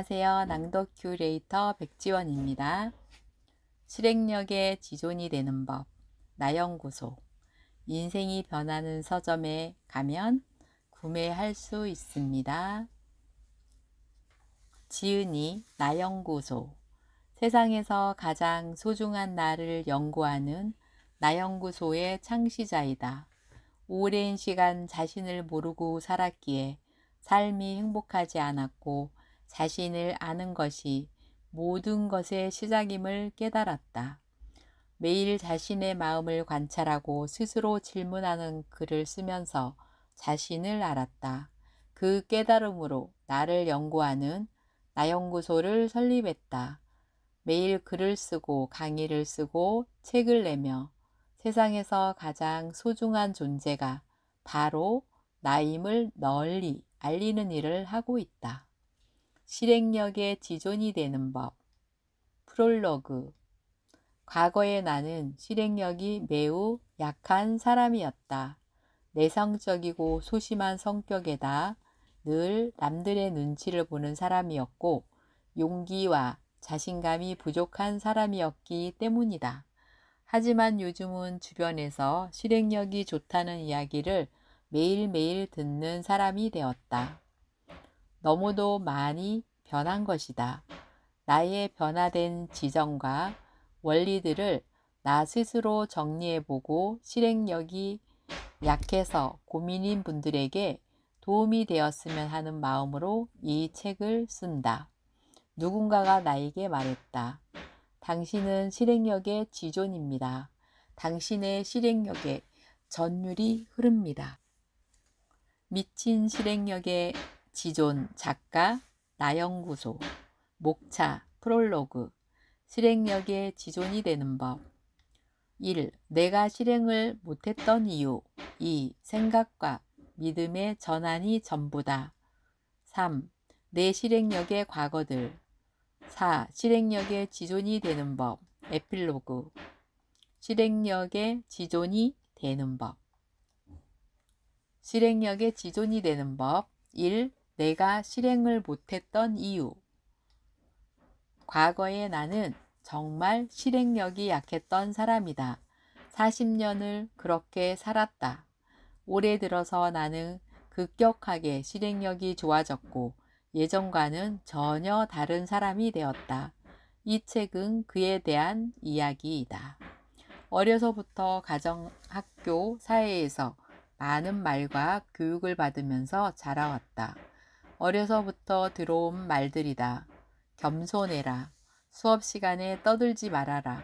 안녕하세요. 낭독 큐레이터 백지원입니다. 실행력의 지존이 되는 법, 나연구소 인생이 변하는 서점에 가면 구매할 수 있습니다. 지은이 나연구소 세상에서 가장 소중한 나를 연구하는 나연구소의 창시자이다. 오랜 시간 자신을 모르고 살았기에 삶이 행복하지 않았고 자신을 아는 것이 모든 것의 시작임을 깨달았다. 매일 자신의 마음을 관찰하고 스스로 질문하는 글을 쓰면서 자신을 알았다. 그 깨달음으로 나를 연구하는 나연구소를 설립했다. 매일 글을 쓰고 강의를 쓰고 책을 내며 세상에서 가장 소중한 존재가 바로 나임을 널리 알리는 일을 하고 있다. 실행력의 지존이 되는 법. 프롤로그. 과거의 나는 실행력이 매우 약한 사람이었다. 내성적이고 소심한 성격에다 늘 남들의 눈치를 보는 사람이었고 용기와 자신감이 부족한 사람이었기 때문이다. 하지만 요즘은 주변에서 실행력이 좋다는 이야기를 매일매일 듣는 사람이 되었다. 너무도 많이 변한 것이다. 나의 변화된 지정과 원리들을 나 스스로 정리해보고 실행력이 약해서 고민인 분들에게 도움이 되었으면 하는 마음으로 이 책을 쓴다. 누군가가 나에게 말했다. 당신은 실행력의 지존입니다. 당신의 실행력에 전율이 흐릅니다. 미친 실행력의 지존, 작가, 나영구소, 목차, 프롤로그, 실행력의 지존이 되는 법 1. 내가 실행을 못했던 이유 2. 생각과 믿음의 전환이 전부다 3. 내 실행력의 과거들 4. 실행력의 지존이 되는 법 에필로그 실행력의 지존이 되는 법 실행력의 지존이 되는 법 1. 내가 실행을 못했던 이유. 과거의 나는 정말 실행력이 약했던 사람이다. 40년을 그렇게 살았다. 올해 들어서 나는 급격하게 실행력이 좋아졌고 예전과는 전혀 다른 사람이 되었다. 이 책은 그에 대한 이야기이다. 어려서부터 가정, 학교, 사회에서 많은 말과 교육을 받으면서 자라왔다. 어려서부터 들어온 말들이다. 겸손해라. 수업 시간에 떠들지 말아라.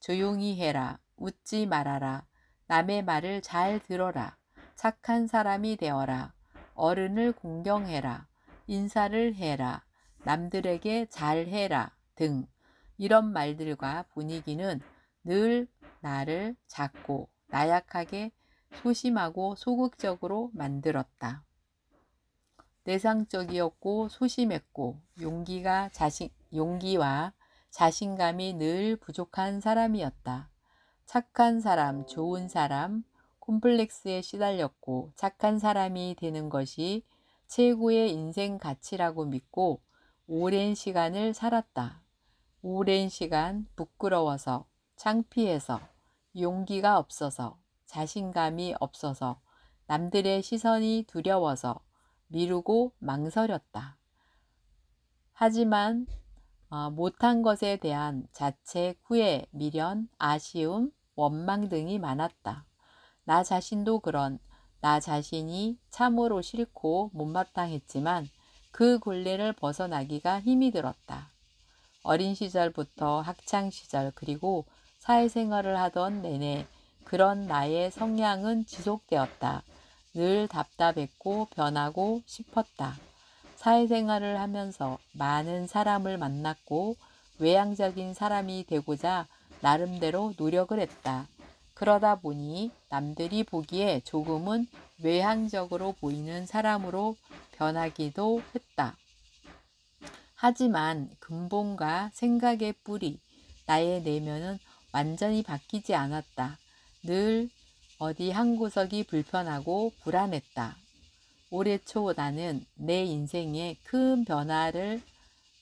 조용히 해라. 웃지 말아라. 남의 말을 잘 들어라. 착한 사람이 되어라. 어른을 공경해라. 인사를 해라. 남들에게 잘 해라. 등. 이런 말들과 분위기는 늘 나를 작고 나약하게 소심하고 소극적으로 만들었다. 내상적이었고 소심했고 용기가 자신, 용기와 자신감이 늘 부족한 사람이었다. 착한 사람, 좋은 사람, 콤플렉스에 시달렸고 착한 사람이 되는 것이 최고의 인생 가치라고 믿고 오랜 시간을 살았다. 오랜 시간 부끄러워서, 창피해서, 용기가 없어서, 자신감이 없어서, 남들의 시선이 두려워서, 미루고 망설였다. 하지만 어, 못한 것에 대한 자체 후회, 미련, 아쉬움, 원망 등이 많았다. 나 자신도 그런 나 자신이 참으로 싫고 못마땅했지만 그 굴레를 벗어나기가 힘이 들었다. 어린 시절부터 학창 시절 그리고 사회생활을 하던 내내 그런 나의 성향은 지속되었다. 늘 답답했고 변하고 싶었다. 사회생활을 하면서 많은 사람을 만났고 외향적인 사람이 되고자 나름대로 노력을 했다. 그러다 보니 남들이 보기에 조금은 외향적으로 보이는 사람으로 변하기도 했다. 하지만 근본과 생각의 뿌리, 나의 내면은 완전히 바뀌지 않았다. 늘 어디 한 구석이 불편하고 불안했다. 올해 초 나는 내 인생에 큰 변화를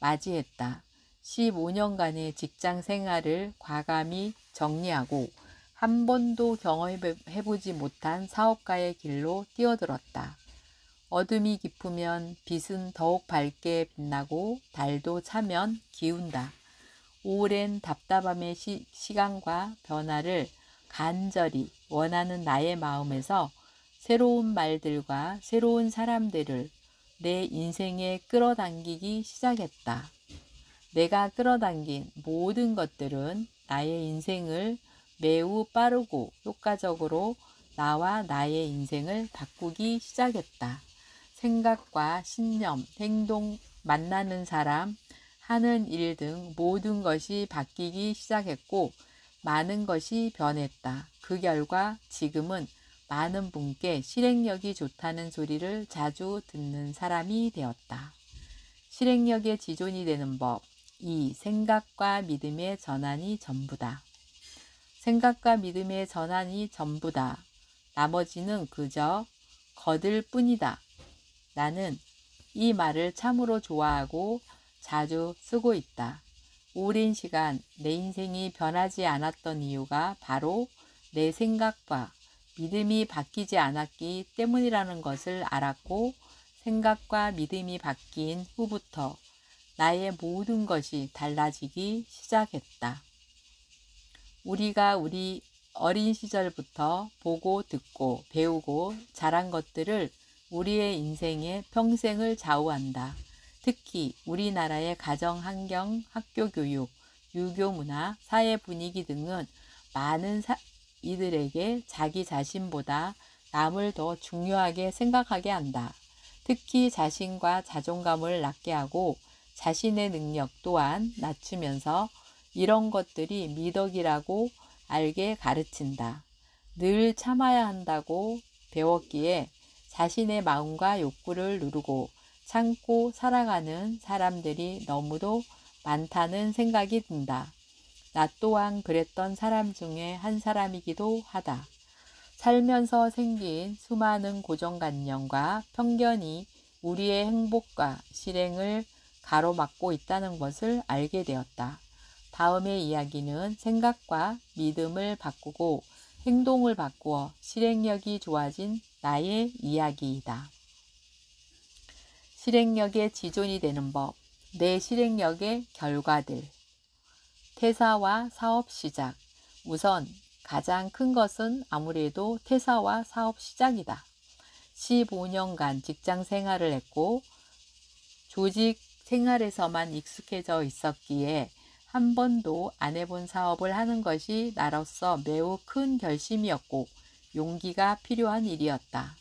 맞이했다. 15년간의 직장 생활을 과감히 정리하고 한 번도 경험해보지 못한 사업가의 길로 뛰어들었다. 어둠이 깊으면 빛은 더욱 밝게 빛나고 달도 차면 기운다. 오랜 답답함의 시, 시간과 변화를 간절히 원하는 나의 마음에서 새로운 말들과 새로운 사람들을 내 인생에 끌어당기기 시작했다. 내가 끌어당긴 모든 것들은 나의 인생을 매우 빠르고 효과적으로 나와 나의 인생을 바꾸기 시작했다. 생각과 신념, 행동, 만나는 사람, 하는 일 등 모든 것이 바뀌기 시작했고, 많은 것이 변했다. 그 결과 지금은 많은 분께 실행력이 좋다는 소리를 자주 듣는 사람이 되었다. 실행력의 지존이 되는 법. 이 생각과 믿음의 전환이 전부다. 생각과 믿음의 전환이 전부다. 나머지는 그저 거들 뿐이다. 나는 이 말을 참으로 좋아하고 자주 쓰고 있다. 오랜 시간 내 인생이 변하지 않았던 이유가 바로 내 생각과 믿음이 바뀌지 않았기 때문이라는 것을 알았고 생각과 믿음이 바뀐 후부터 나의 모든 것이 달라지기 시작했다. 우리가 우리 어린 시절부터 보고 듣고 배우고 자란 것들을 우리의 인생에 평생을 좌우한다. 특히 우리나라의 가정 환경, 학교 교육, 유교 문화, 사회 분위기 등은 많은 사, 이들에게 자기 자신보다 남을 더 중요하게 생각하게 한다. 특히 자신과 자존감을 낮게 하고 자신의 능력 또한 낮추면서 이런 것들이 미덕이라고 알게 가르친다. 늘 참아야 한다고 배웠기에 자신의 마음과 욕구를 누르고 참고 사랑하는 사람들이 너무도 많다는 생각이 든다. 나 또한 그랬던 사람 중에 한 사람이기도 하다. 살면서 생긴 수많은 고정관념과 편견이 우리의 행복과 실행을 가로막고 있다는 것을 알게 되었다. 다음의 이야기는 생각과 믿음을 바꾸고 행동을 바꾸어 실행력이 좋아진 나의 이야기이다. 실행력의 지존이 되는 법, 내 실행력의 결과들, 퇴사와 사업 시작. 우선 가장 큰 것은 아무래도 퇴사와 사업 시작이다. 15년간 직장 생활을 했고 조직 생활에서만 익숙해져 있었기에 한 번도 안 해본 사업을 하는 것이 나로서 매우 큰 결심이었고 용기가 필요한 일이었다.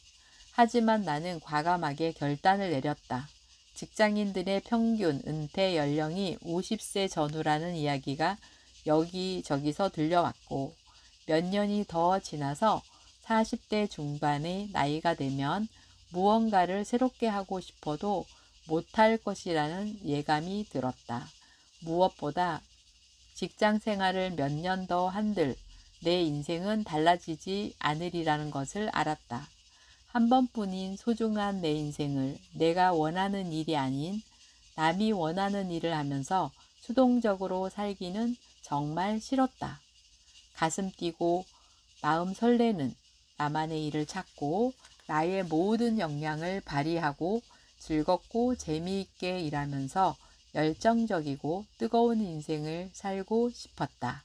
하지만 나는 과감하게 결단을 내렸다. 직장인들의 평균 은퇴 연령이 50세 전후라는 이야기가 여기저기서 들려왔고 몇 년이 더 지나서 40대 중반의 나이가 되면 무언가를 새롭게 하고 싶어도 못할 것이라는 예감이 들었다. 무엇보다 직장 생활을 몇 년 더 한들 내 인생은 달라지지 않으리라는 것을 알았다. 한 번뿐인 소중한 내 인생을 내가 원하는 일이 아닌 남이 원하는 일을 하면서 수동적으로 살기는 정말 싫었다. 가슴 뛰고 마음 설레는 나만의 일을 찾고 나의 모든 역량을 발휘하고 즐겁고 재미있게 일하면서 열정적이고 뜨거운 인생을 살고 싶었다.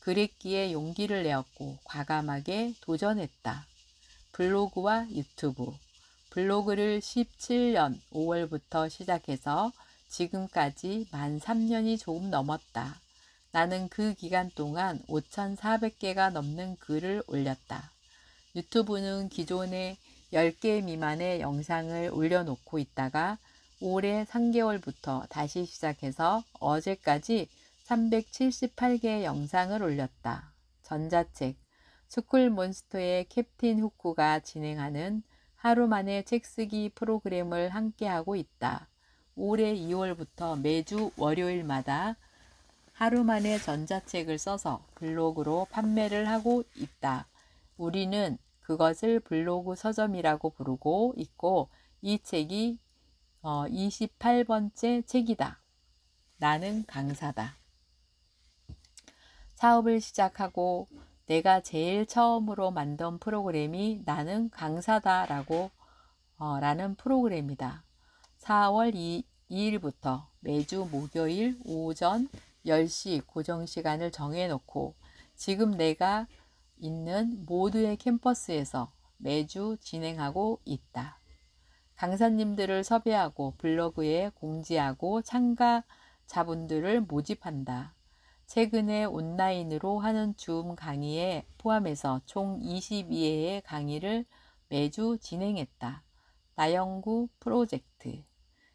그랬기에 용기를 내었고 과감하게 도전했다. 블로그와 유튜브. 블로그를 17년 5월부터 시작해서 지금까지 만 3년이 조금 넘었다. 나는 그 기간 동안 5,400개가 넘는 글을 올렸다. 유튜브는 기존에 10개 미만의 영상을 올려놓고 있다가 올해 3개월부터 다시 시작해서 어제까지 378개의 영상을 올렸다. 전자책, 스쿨 몬스터의 캡틴 후쿠가 진행하는 하루만에 책쓰기 프로그램을 함께하고 있다. 올해 2월부터 매주 월요일마다 하루만에 전자책을 써서 블로그로 판매를 하고 있다. 우리는 그것을 블로그 서점이라고 부르고 있고 이 책이 28번째 어, 책이다. 나는 강사다. 사업을 시작하고 내가 제일 처음으로 만든 프로그램이 나는 강사다 라고 어, 라는 프로그램이다. 4월 2, 2일부터 매주 목요일 오전 10시 고정 시간을 정해놓고 지금 내가 있는 모두의 캠퍼스에서 매주 진행하고 있다. 강사님들을 섭외하고 블로그에 공지하고 참가자분들을 모집한다. 최근에 온라인으로 하는 줌 강의에 포함해서 총 22회의 강의를 매주 진행했다. 나영구 프로젝트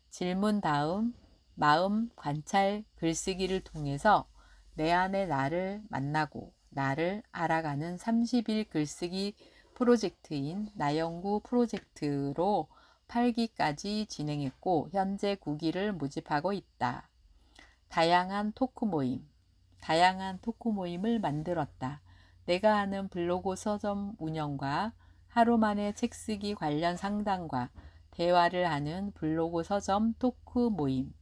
질문 다음 마음 관찰 글쓰기를 통해서 내 안의 나를 만나고 나를 알아가는 30일 글쓰기 프로젝트인 나영구 프로젝트로 8기까지 진행했고 현재 9기를 모집하고 있다. 다양한 토크 모임 다양한 토크 모임을 만들었다. 내가 아는 블로그 서점 운영과 하루 만에 책 쓰기 관련 상담과 대화를 하는 블로그 서점 토크 모임,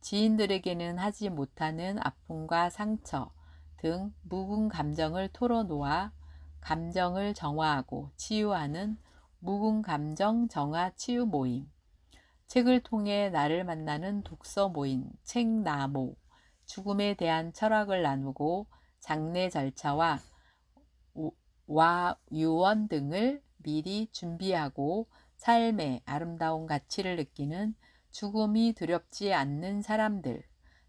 지인들에게는 하지 못하는 아픔과 상처 등 묵은 감정을 털어놓아 감정을 정화하고 치유하는 묵은 감정 정화 치유 모임, 책을 통해 나를 만나는 독서 모임, 책 나모, 죽음에 대한 철학을 나누고 장례 절차와 와 유언 등을 미리 준비하고 삶의 아름다운 가치를 느끼는 죽음이 두렵지 않는 사람들,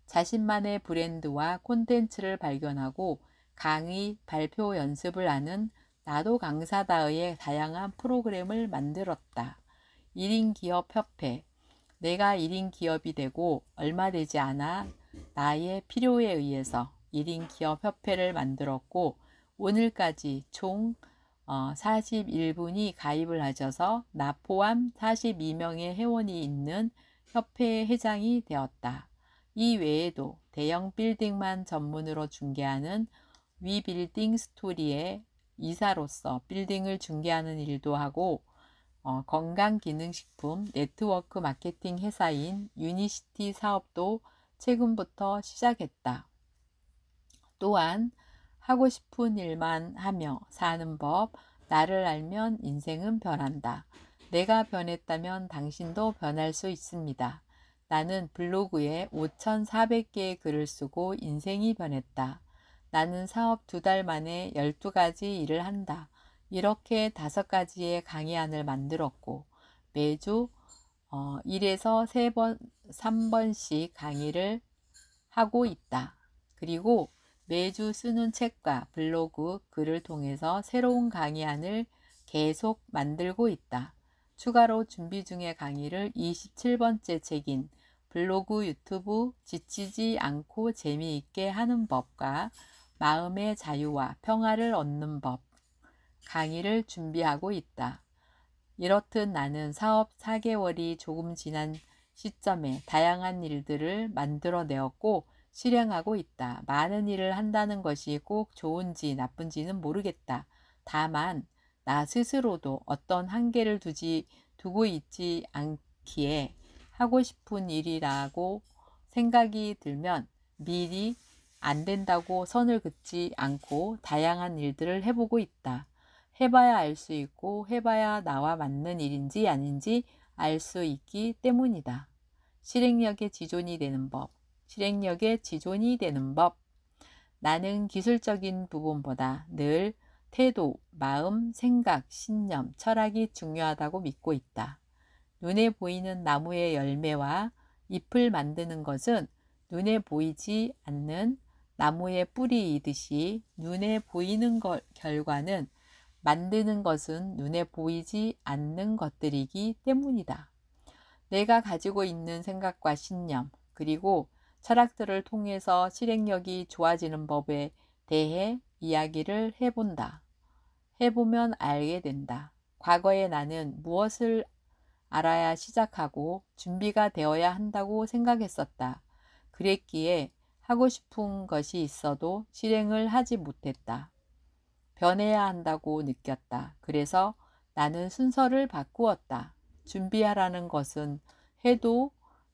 자신만의 브랜드와 콘텐츠를 발견하고 강의, 발표 연습을 하는 나도 강사다의 다양한 프로그램을 만들었다. 1인 기업 협회. 내가 1인 기업이 되고 얼마 되지 않아 나의 필요에 의해서 1인 기업 협회를 만들었고 오늘까지 총 41분이 어, 가입을 하셔서 나 포함 42명의 회원이 있는 협회의 회장이 되었다. 이 외에도 대형 빌딩만 전문으로 중개하는 위빌딩 스토리의 이사로서 빌딩을 중개하는 일도 하고 어, 건강기능식품 네트워크 마케팅 회사인 유니시티 사업도 최근부터 시작했다. 또한 하고 싶은 일만 하며 사는 법, 나를 알면 인생은 변한다. 내가 변했다면 당신도 변할 수 있습니다. 나는 블로그에 5,400개의 글을 쓰고 인생이 변했다. 나는 사업 두 달 만에 12가지 일을 한다. 이렇게 다섯 가지의 강의안을 만들었고 매주 어, 1에서 3번, 3번씩 강의를 하고 있다. 그리고 매주 쓰는 책과 블로그 글을 통해서 새로운 강의안을 계속 만들고 있다. 추가로 준비 중의 강의를 27번째 책인 블로그 유튜브 지치지 않고 재미있게 하는 법과 마음의 자유와 평화를 얻는 법 강의를 준비하고 있다. 이렇듯 나는 사업 4개월이 조금 지난 시점에 다양한 일들을 만들어내었고 실행하고 있다. 많은 일을 한다는 것이 꼭 좋은지 나쁜지는 모르겠다. 다만 나 스스로도 어떤 한계를 두지 두고 있지 않기에 하고 싶은 일이라고 생각이 들면 미리 안 된다고 선을 긋지 않고 다양한 일들을 해보고 있다. 해봐야 알 수 있고 해봐야 나와 맞는 일인지 아닌지 알 수 있기 때문이다. 실행력의 지존이 되는 법, 실행력의 지존이 되는 법. 나는 기술적인 부분보다 늘 태도, 마음, 생각, 신념, 철학이 중요하다고 믿고 있다. 눈에 보이는 나무의 열매와 잎을 만드는 것은 눈에 보이지 않는 나무의 뿌리이듯이 눈에 보이는 걸, 결과는 만드는 것은 눈에 보이지 않는 것들이기 때문이다. 내가 가지고 있는 생각과 신념, 그리고 철학들을 통해서 실행력이 좋아지는 법에 대해 이야기를 해본다. 해보면 알게 된다. 과거의 나는 무엇을 알아야 시작하고 준비가 되어야 한다고 생각했었다. 그랬기에 하고 싶은 것이 있어도 실행을 하지 못했다. 변해야 한다고 느꼈다. 그래서 나는 순서를 바꾸었다. 준비하라는 것은 해도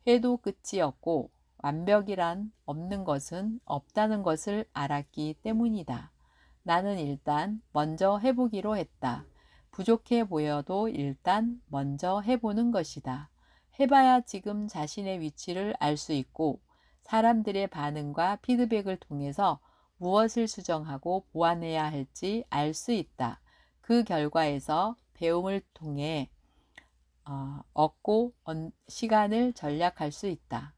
해도 끝이었고 완벽이란 없는 것은 없다는 것을 알았기 때문이다. 나는 일단 먼저 해보기로 했다. 부족해 보여도 일단 먼저 해보는 것이다. 해봐야 지금 자신의 위치를 알 수 있고 사람들의 반응과 피드백을 통해서 무엇을 수정하고 보완해야 할지 알 수 있다. 그 결과에서 배움을 통해 어, 얻고 시간을 전략할 수 있다.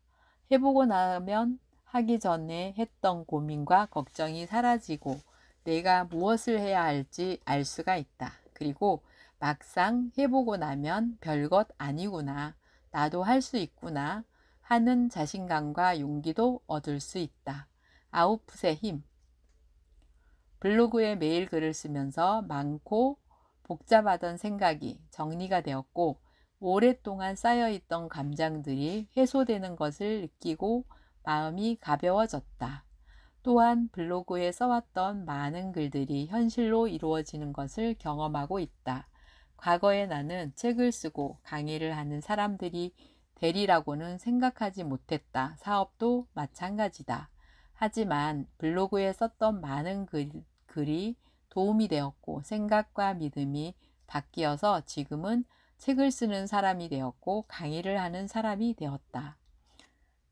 해보고 나면 하기 전에 했던 고민과 걱정이 사라지고 내가 무엇을 해야 할지 알 수가 있다. 그리고 막상 해보고 나면 별것 아니구나. 나도 할 수 있구나. 하는 자신감과 용기도 얻을 수 있다. 아웃풋의 힘. 블로그에 매일 글을 쓰면서 많고 복잡하던 생각이 정리가 되었고 오랫동안 쌓여있던 감정들이 해소되는 것을 느끼고 마음이 가벼워졌다. 또한 블로그에 써왔던 많은 글들이 현실로 이루어지는 것을 경험하고 있다. 과거에 나는 책을 쓰고 강의를 하는 사람들이 대리라고는 생각하지 못했다. 사업도 마찬가지다. 하지만 블로그에 썼던 많은 글, 글이 도움이 되었고 생각과 믿음이 바뀌어서 지금은 책을 쓰는 사람이 되었고 강의를 하는 사람이 되었다.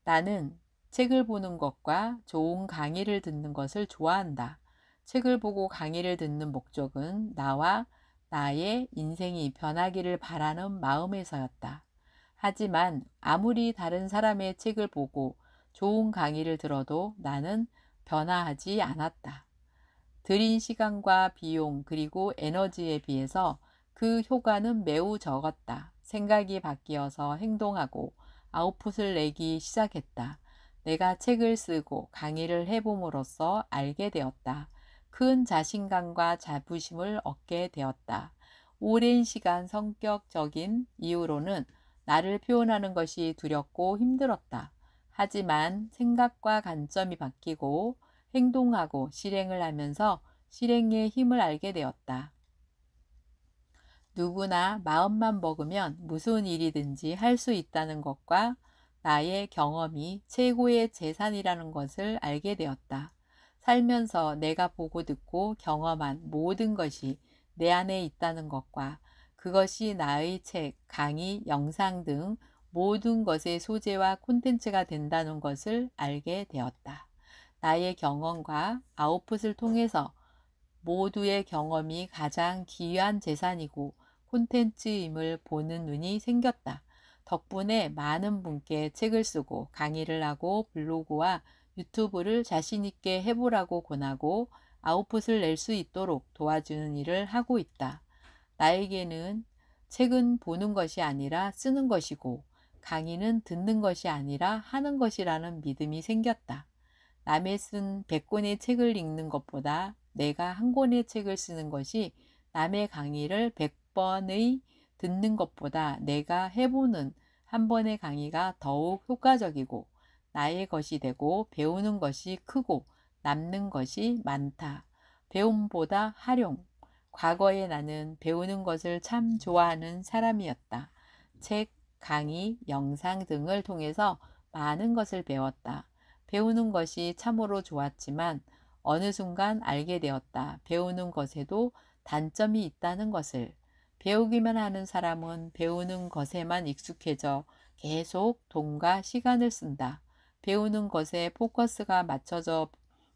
나는 책을 보는 것과 좋은 강의를 듣는 것을 좋아한다. 책을 보고 강의를 듣는 목적은 나와 나의 인생이 변하기를 바라는 마음에서였다. 하지만 아무리 다른 사람의 책을 보고 좋은 강의를 들어도 나는 변화하지 않았다. 들인 시간과 비용 그리고 에너지에 비해서 그 효과는 매우 적었다. 생각이 바뀌어서 행동하고 아웃풋을 내기 시작했다. 내가 책을 쓰고 강의를 해봄으로써 알게 되었다. 큰 자신감과 자부심을 얻게 되었다. 오랜 시간 성격적인 이유로는 나를 표현하는 것이 두렵고 힘들었다. 하지만 생각과 관점이 바뀌고 행동하고 실행을 하면서 실행의 힘을 알게 되었다. 누구나 마음만 먹으면 무슨 일이든지 할 수 있다는 것과 나의 경험이 최고의 재산이라는 것을 알게 되었다. 살면서 내가 보고 듣고 경험한 모든 것이 내 안에 있다는 것과 그것이 나의 책, 강의, 영상 등 모든 것의 소재와 콘텐츠가 된다는 것을 알게 되었다. 나의 경험과 아웃풋을 통해서 모두의 경험이 가장 귀한 재산이고 콘텐츠임을 보는 눈이 생겼다. 덕분에 많은 분께 책을 쓰고 강의를 하고 블로그와 유튜브를 자신있게 해보라고 권하고 아웃풋을 낼 수 있도록 도와주는 일을 하고 있다. 나에게는 책은 보는 것이 아니라 쓰는 것이고 강의는 듣는 것이 아니라 하는 것이라는 믿음이 생겼다. 남의 쓴 100권의 책을 읽는 것보다 내가 한 권의 책을 쓰는 것이 남의 강의를 100번의 듣는 것보다 내가 해보는 한 번의 강의가 더욱 효과적이고 나의 것이 되고 배우는 것이 크고 남는 것이 많다. 배움보다 활용. 과거에 나는 배우는 것을 참 좋아하는 사람이었다. 책, 강의, 영상 등을 통해서 많은 것을 배웠다. 배우는 것이 참으로 좋았지만 어느 순간 알게 되었다. 배우는 것에도 단점이 있다는 것을. 배우기만 하는 사람은 배우는 것에만 익숙해져 계속 돈과 시간을 쓴다. 배우는 것에 포커스가 맞춰져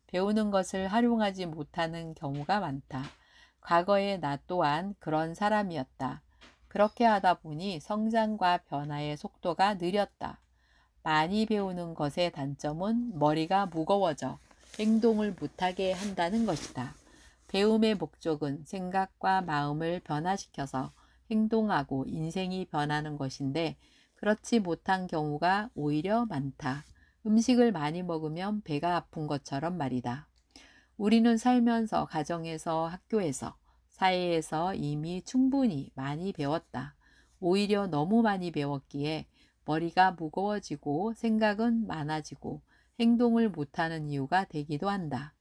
배우는 것을 활용하지 못하는 경우가 많다. 과거의 나 또한 그런 사람이었다. 그렇게 하다 보니 성장과 변화의 속도가 느렸다. 많이 배우는 것의 단점은 머리가 무거워져 행동을 못하게 한다는 것이다. 배움의 목적은 생각과 마음을 변화시켜서 행동하고 인생이 변하는 것인데 그렇지 못한 경우가 오히려 많다. 음식을 많이 먹으면 배가 아픈 것처럼 말이다. 우리는 살면서 가정에서 학교에서 사회에서 이미 충분히 많이 배웠다. 오히려 너무 많이 배웠기에 머리가 무거워지고 생각은 많아지고 행동을 못하는 이유가 되기도 한다.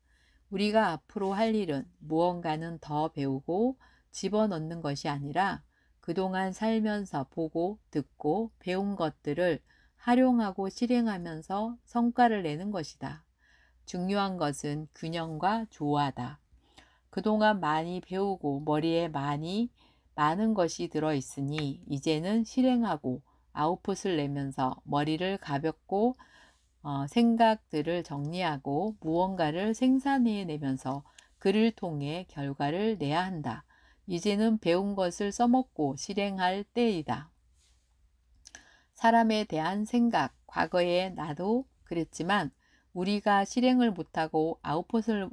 우리가 앞으로 할 일은 무언가는 더 배우고 집어넣는 것이 아니라 그동안 살면서 보고 듣고 배운 것들을 활용하고 실행하면서 성과를 내는 것이다. 중요한 것은 균형과 조화다. 그동안 많이 배우고 머리에 많이 많은 것이 들어 있으니 이제는 실행하고 아웃풋을 내면서 머리를 가볍고 어, 생각들을 정리하고 무언가를 생산해 내면서 글을 통해 결과를 내야 한다. 이제는 배운 것을 써먹고 실행할 때이다. 사람에 대한 생각, 과거에 나도 그랬지만 우리가 실행을 못하고 아웃풋을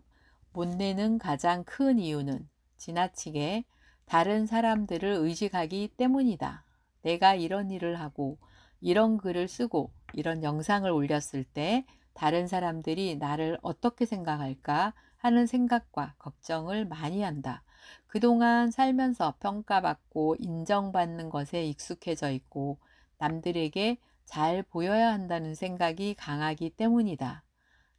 못 내는 가장 큰 이유는 지나치게 다른 사람들을 의식하기 때문이다. 내가 이런 일을 하고 이런 글을 쓰고 이런 영상을 올렸을 때 다른 사람들이 나를 어떻게 생각할까 하는 생각과 걱정을 많이 한다. 그동안 살면서 평가받고 인정받는 것에 익숙해져 있고 남들에게 잘 보여야 한다는 생각이 강하기 때문이다.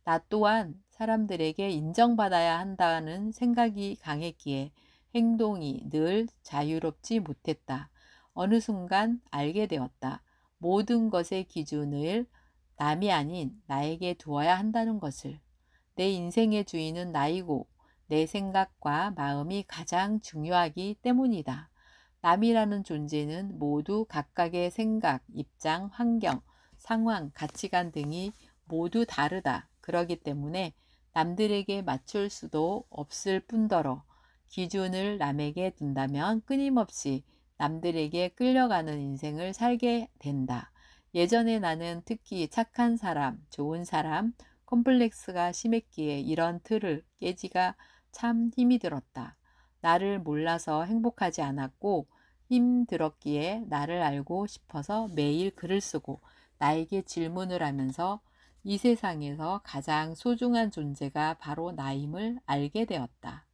나 또한 사람들에게 인정받아야 한다는 생각이 강했기에 행동이 늘 자유롭지 못했다. 어느 순간 알게 되었다. 모든 것의 기준을 남이 아닌 나에게 두어야 한다는 것을. 내 인생의 주인은 나이고 내 생각과 마음이 가장 중요하기 때문이다. 남이라는 존재는 모두 각각의 생각, 입장, 환경, 상황, 가치관 등이 모두 다르다. 그러기 때문에 남들에게 맞출 수도 없을 뿐더러 기준을 남에게 둔다면 끊임없이 남들에게 끌려가는 인생을 살게 된다. 예전에 나는 특히 착한 사람, 좋은 사람, 콤플렉스가 심했기에 이런 틀을 깨지가 참 힘이 들었다. 나를 몰라서 행복하지 않았고 힘들었기에 나를 알고 싶어서 매일 글을 쓰고 나에게 질문을 하면서 이 세상에서 가장 소중한 존재가 바로 나임을 알게 되었다.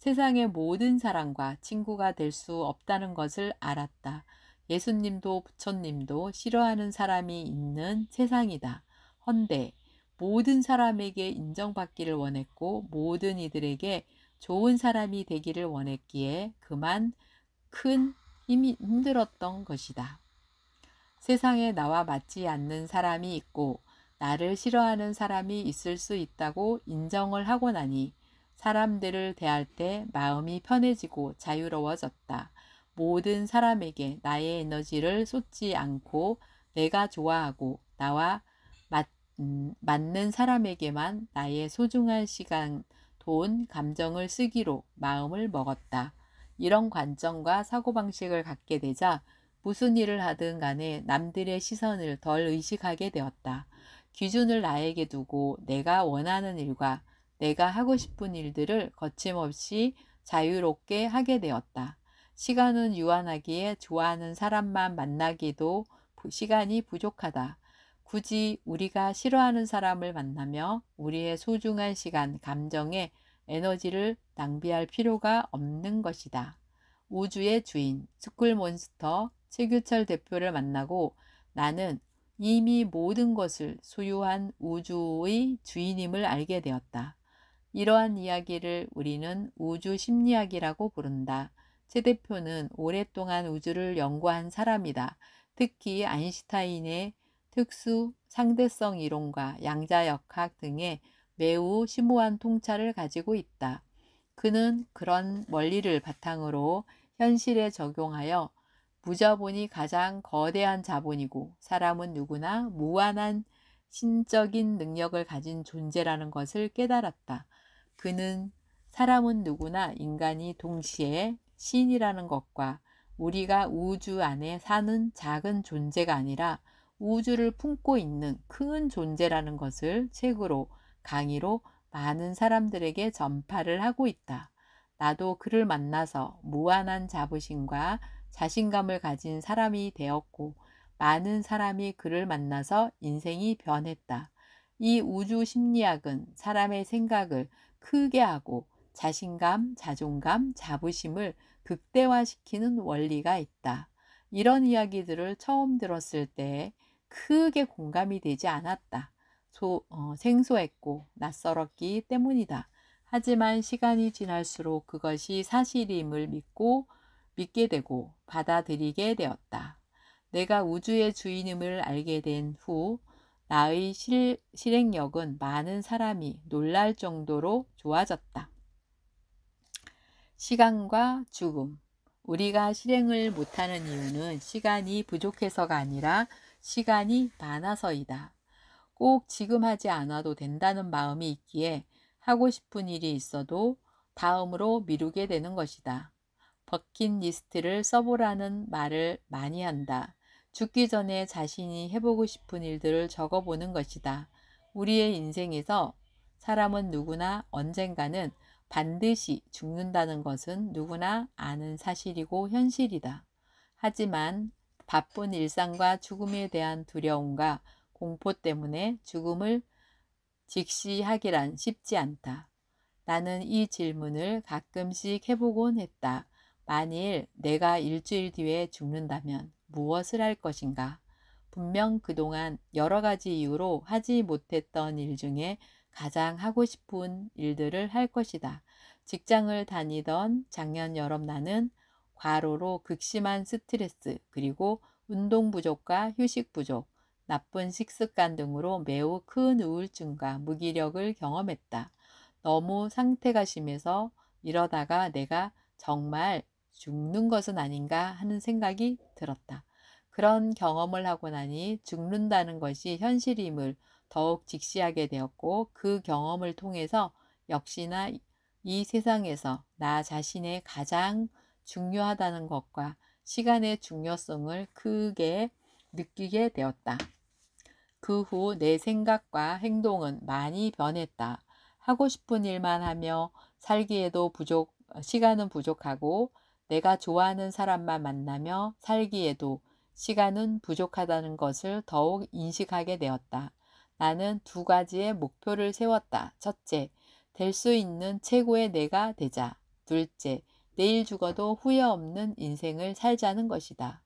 세상의 모든 사람과 친구가 될 수 없다는 것을 알았다. 예수님도 부처님도 싫어하는 사람이 있는 세상이다. 헌데 모든 사람에게 인정받기를 원했고 모든 이들에게 좋은 사람이 되기를 원했기에 그만 큰 힘이 힘들었던 것이다. 세상에 나와 맞지 않는 사람이 있고 나를 싫어하는 사람이 있을 수 있다고 인정을 하고 나니 사람들을 대할 때 마음이 편해지고 자유로워졌다. 모든 사람에게 나의 에너지를 쏟지 않고 내가 좋아하고 나와 맞, 음, 맞는 사람에게만 나의 소중한 시간, 돈, 감정을 쓰기로 마음을 먹었다. 이런 관점과 사고방식을 갖게 되자 무슨 일을 하든 간에 남들의 시선을 덜 의식하게 되었다. 기준을 나에게 두고 내가 원하는 일과 내가 하고 싶은 일들을 거침없이 자유롭게 하게 되었다. 시간은 유한하기에 좋아하는 사람만 만나기도 시간이 부족하다. 굳이 우리가 싫어하는 사람을 만나며 우리의 소중한 시간, 감정에 에너지를 낭비할 필요가 없는 것이다. 우주의 주인, 스쿨몬스터 최규철 대표를 만나고 나는 이미 모든 것을 소유한 우주의 주인임을 알게 되었다. 이러한 이야기를 우리는 우주 심리학이라고 부른다. 최 대표는 오랫동안 우주를 연구한 사람이다. 특히 아인슈타인의 특수 상대성 이론과 양자역학 등에 매우 심오한 통찰을 가지고 있다. 그는 그런 원리를 바탕으로 현실에 적용하여 무자본이 가장 거대한 자본이고 사람은 누구나 무한한 신적인 능력을 가진 존재라는 것을 깨달았다. 그는 사람은 누구나 인간이 동시에 신이라는 것과 우리가 우주 안에 사는 작은 존재가 아니라 우주를 품고 있는 큰 존재라는 것을 책으로 강의로 많은 사람들에게 전파를 하고 있다. 나도 그를 만나서 무한한 자부심과 자신감을 가진 사람이 되었고 많은 사람이 그를 만나서 인생이 변했다. 이 우주 심리학은 사람의 생각을 크게 하고 자신감, 자존감, 자부심을 극대화시키는 원리가 있다. 이런 이야기들을 처음 들었을 때 크게 공감이 되지 않았다. 소, 어, 생소했고 낯설었기 때문이다. 하지만 시간이 지날수록 그것이 사실임을 믿고 믿게 되고 받아들이게 되었다. 내가 우주의 주인임을 알게 된후 나의 실, 실행력은 많은 사람이 놀랄 정도로 좋아졌다. 시간과 죽음. 우리가 실행을 못하는 이유는 시간이 부족해서가 아니라 시간이 많아서이다. 꼭 지금 하지 않아도 된다는 마음이 있기에 하고 싶은 일이 있어도 다음으로 미루게 되는 것이다. 버킷리스트를 써보라는 말을 많이 한다. 죽기 전에 자신이 해보고 싶은 일들을 적어보는 것이다. 우리의 인생에서 사람은 누구나 언젠가는 반드시 죽는다는 것은 누구나 아는 사실이고 현실이다. 하지만 바쁜 일상과 죽음에 대한 두려움과 공포 때문에 죽음을 직시하기란 쉽지 않다. 나는 이 질문을 가끔씩 해보곤 했다. 만일 내가 일주일 뒤에 죽는다면 무엇을 할 것인가? 분명 그동안 여러 가지 이유로 하지 못했던 일 중에 가장 하고 싶은 일들을 할 것이다. 직장을 다니던 작년 여름 나는 과로로 극심한 스트레스, 그리고 운동 부족과 휴식 부족, 나쁜 식습관 등으로 매우 큰 우울증과 무기력을 경험했다. 너무 상태가 심해서 이러다가 내가 정말 죽는 것은 아닌가 하는 생각이 들었다. 그런 경험을 하고 나니 죽는다는 것이 현실임을 더욱 직시하게 되었고 그 경험을 통해서 역시나 이 세상에서 나 자신의 가장 중요하다는 것과 시간의 중요성을 크게 느끼게 되었다. 그 후 내 생각과 행동은 많이 변했다. 하고 싶은 일만 하며 살기에도 부족, 시간은 부족하고 내가 좋아하는 사람만 만나며 살기에도 시간은 부족하다는 것을 더욱 인식하게 되었다. 나는 두 가지의 목표를 세웠다. 첫째, 될 수 있는 최고의 내가 되자. 둘째, 내일 죽어도 후회 없는 인생을 살자는 것이다.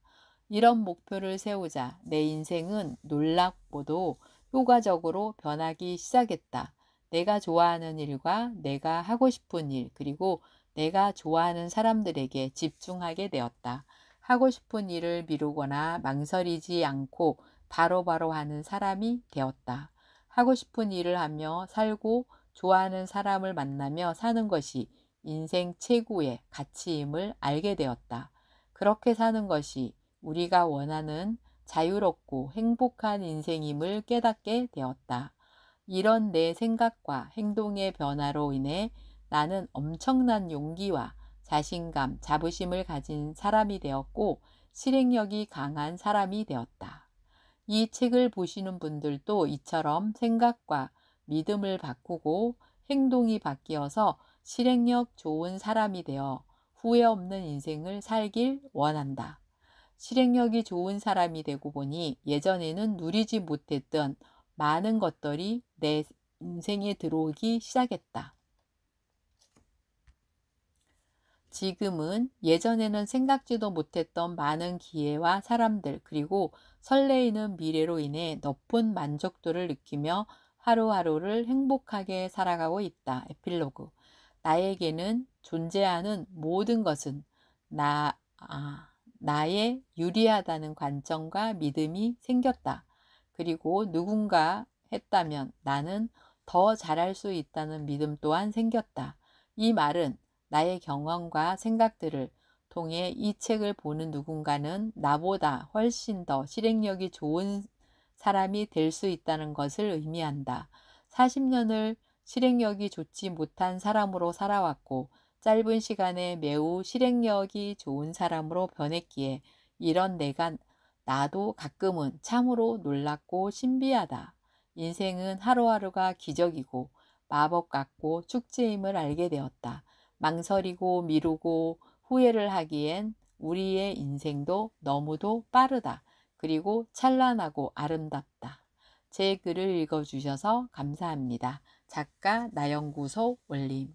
이런 목표를 세우자 내 인생은 놀랍고도 효과적으로 변하기 시작했다. 내가 좋아하는 일과 내가 하고 싶은 일, 그리고 내가 좋아하는 사람들에게 집중하게 되었다. 하고 싶은 일을 미루거나 망설이지 않고 바로바로 바로 하는 사람이 되었다. 하고 싶은 일을 하며 살고 좋아하는 사람을 만나며 사는 것이 인생 최고의 가치임을 알게 되었다. 그렇게 사는 것이 우리가 원하는 자유롭고 행복한 인생임을 깨닫게 되었다. 이런 내 생각과 행동의 변화로 인해 나는 엄청난 용기와 자신감, 자부심을 가진 사람이 되었고 실행력이 강한 사람이 되었다. 이 책을 보시는 분들도 이처럼 생각과 믿음을 바꾸고 행동이 바뀌어서 실행력 좋은 사람이 되어 후회 없는 인생을 살길 원한다. 실행력이 좋은 사람이 되고 보니 예전에는 누리지 못했던 많은 것들이 내 인생에 들어오기 시작했다. 지금은 예전에는 생각지도 못했던 많은 기회와 사람들 그리고 설레이는 미래로 인해 높은 만족도를 느끼며 하루하루를 행복하게 살아가고 있다. 에필로그 나에게는 존재하는 모든 것은 나, 아, 나의 유리하다는 관점과 믿음이 생겼다. 그리고 누군가 했다면 나는 더 잘할 수 있다는 믿음 또한 생겼다. 이 말은 나의 경험과 생각들을 통해 이 책을 보는 누군가는 나보다 훨씬 더 실행력이 좋은 사람이 될 수 있다는 것을 의미한다. 40년을 실행력이 좋지 못한 사람으로 살아왔고 짧은 시간에 매우 실행력이 좋은 사람으로 변했기에 이런 내가 나도 가끔은 참으로 놀랍고 신비하다. 인생은 하루하루가 기적이고 마법 같고 축제임을 알게 되었다. 망설이고 미루고 후회를 하기엔 우리의 인생도 너무도 빠르다. 그리고 찬란하고 아름답다. 제 글을 읽어주셔서 감사합니다. 작가 나영구소 올림.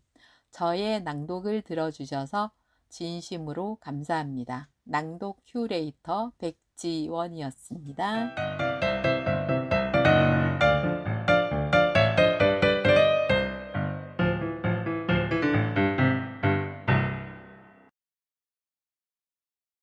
저의 낭독을 들어주셔서 진심으로 감사합니다. 낭독 큐레이터 백지원이었습니다.